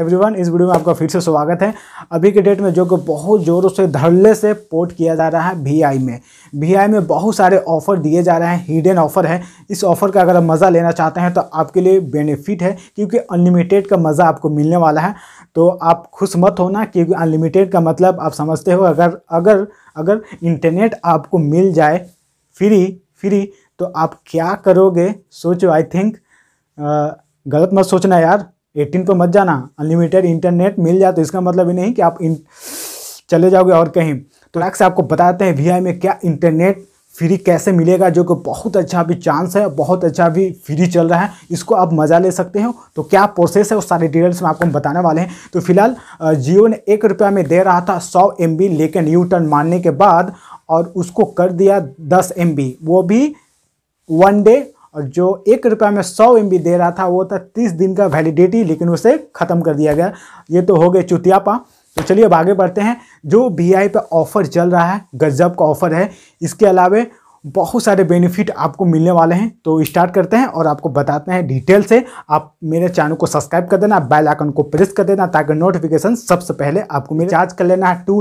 everyone इस video में आपका फिर से स्वागत है अभी के डेट में जो कि बहुत ज़ोरों से धड़ल्ले से पोर्ट किया जा रहा है वी में वी में बहुत सारे ऑफर दिए जा रहे हैं हिडन ऑफर है इस ऑफर का अगर आप मज़ा लेना चाहते हैं तो आपके लिए बेनिफिट है क्योंकि अनलिमिटेड का मज़ा आपको मिलने वाला है तो आप खुश मत होना क्योंकि अनलिमिटेड का मतलब आप समझते हो अगर अगर अगर इंटरनेट आपको मिल जाए फ्री फ्री तो आप क्या करोगे सोचो आई थिंक गलत मत सोचना यार एटीन पर मत जाना अनलिमिटेड इंटरनेट मिल जाए तो इसका मतलब ये नहीं कि आप चले जाओगे और कहीं तो नेक्स्ट आपको बताते हैं वी में क्या इंटरनेट फ्री कैसे मिलेगा जो कि बहुत अच्छा अभी चांस है बहुत अच्छा अभी फ्री चल रहा है इसको आप मज़ा ले सकते हो तो क्या प्रोसेस है वो सारे डिटेल्स में आपको हम बताने वाले हैं तो फिलहाल जियो ने एक रुपया में दे रहा था सौ एम लेकिन यू टर्न मारने के बाद और उसको कर दिया दस एम वो भी वन डे और जो एक रुपया में सौ एम दे रहा था वो था तीस दिन का वैलिडिटी लेकिन उसे ख़त्म कर दिया गया ये तो हो गए चुतियापा तो चलिए अब आगे बढ़ते हैं जो वी आई पे ऑफ़र चल रहा है गजब का ऑफ़र है इसके अलावा बहुत सारे बेनिफिट आपको मिलने वाले हैं तो स्टार्ट करते हैं और आपको बताते हैं डिटेल से आप मेरे चैनल को सब्सक्राइब कर देना बेल आइकन को प्रेस कर देना ताकि नोटिफिकेशन सबसे पहले आपको मेरे चार्ज कर लेना है टू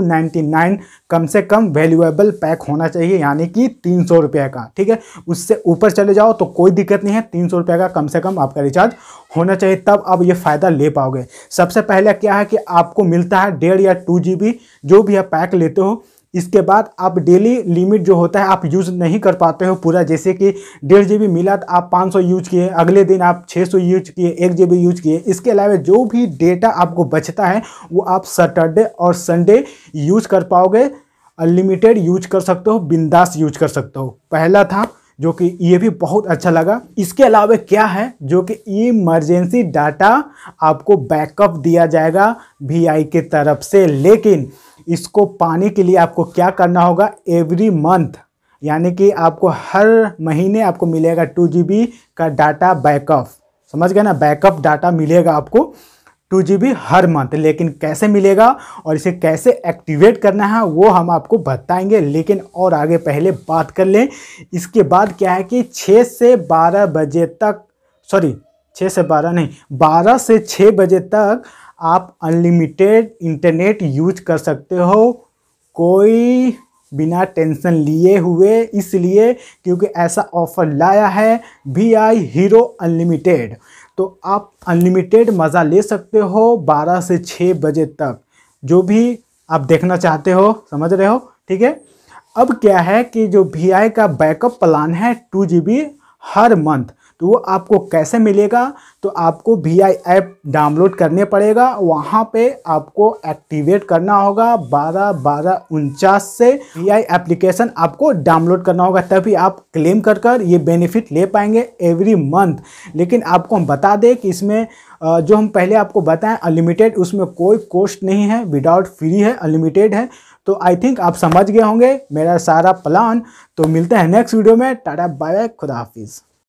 कम से कम वैल्यूएबल पैक होना चाहिए यानी कि तीन सौ का ठीक है उससे ऊपर चले जाओ तो कोई दिक्कत नहीं है तीन सौ का कम से कम आपका रिचार्ज होना चाहिए तब आप ये फ़ायदा ले पाओगे सबसे पहले क्या है कि आपको मिलता है डेढ़ या टू जो भी आप पैक लेते हो इसके बाद आप डेली लिमिट जो होता है आप यूज़ नहीं कर पाते हो पूरा जैसे कि डेढ़ जी बी मिला तो आप 500 यूज किए अगले दिन आप 600 यूज किए एक जी बी यूज किए इसके अलावा जो भी डेटा आपको बचता है वो आप सैटरडे और संडे यूज कर पाओगे अनलिमिटेड यूज कर सकते हो बिंदास यूज कर सकते हो पहला था जो कि ये भी बहुत अच्छा लगा इसके अलावा क्या है जो कि इमरजेंसी डाटा आपको बैकअप दिया जाएगा वी के तरफ से लेकिन इसको पाने के लिए आपको क्या करना होगा एवरी मंथ यानी कि आपको हर महीने आपको मिलेगा टू जी का डाटा बैकअप समझ गए ना बैकअप डाटा मिलेगा आपको टू जी हर मंथ लेकिन कैसे मिलेगा और इसे कैसे एक्टिवेट करना है वो हम आपको बताएंगे लेकिन और आगे पहले बात कर लें इसके बाद क्या है कि 6 से 12 बजे तक सॉरी छः से बारह नहीं बारह से छः बजे तक आप अनलिमिटेड इंटरनेट यूज कर सकते हो कोई बिना टेंशन लिए हुए इसलिए क्योंकि ऐसा ऑफर लाया है वी आई हीरो अनलिमिटेड तो आप अनलिमिटेड मज़ा ले सकते हो 12 से 6 बजे तक जो भी आप देखना चाहते हो समझ रहे हो ठीक है अब क्या है कि जो वी आई का बैकअप प्लान है टू जी हर मंथ तो वो आपको कैसे मिलेगा तो आपको वी आई ऐप डाउनलोड करने पड़ेगा वहाँ पे आपको एक्टिवेट करना होगा बारह बारह उनचास से वी आई एप्लीकेशन आपको डाउनलोड करना होगा तभी आप क्लेम कर कर ये बेनिफिट ले पाएंगे एवरी मंथ लेकिन आपको हम बता दें कि इसमें जो हम पहले आपको बताएं अनलिमिटेड उसमें कोई कॉस्ट नहीं है विदाउट फ्री है अनलिमिटेड है तो आई थिंक आप समझ गए होंगे मेरा सारा प्लान तो मिलते हैं नेक्स्ट वीडियो में टाटा बाय बाय खुदा हाफिज़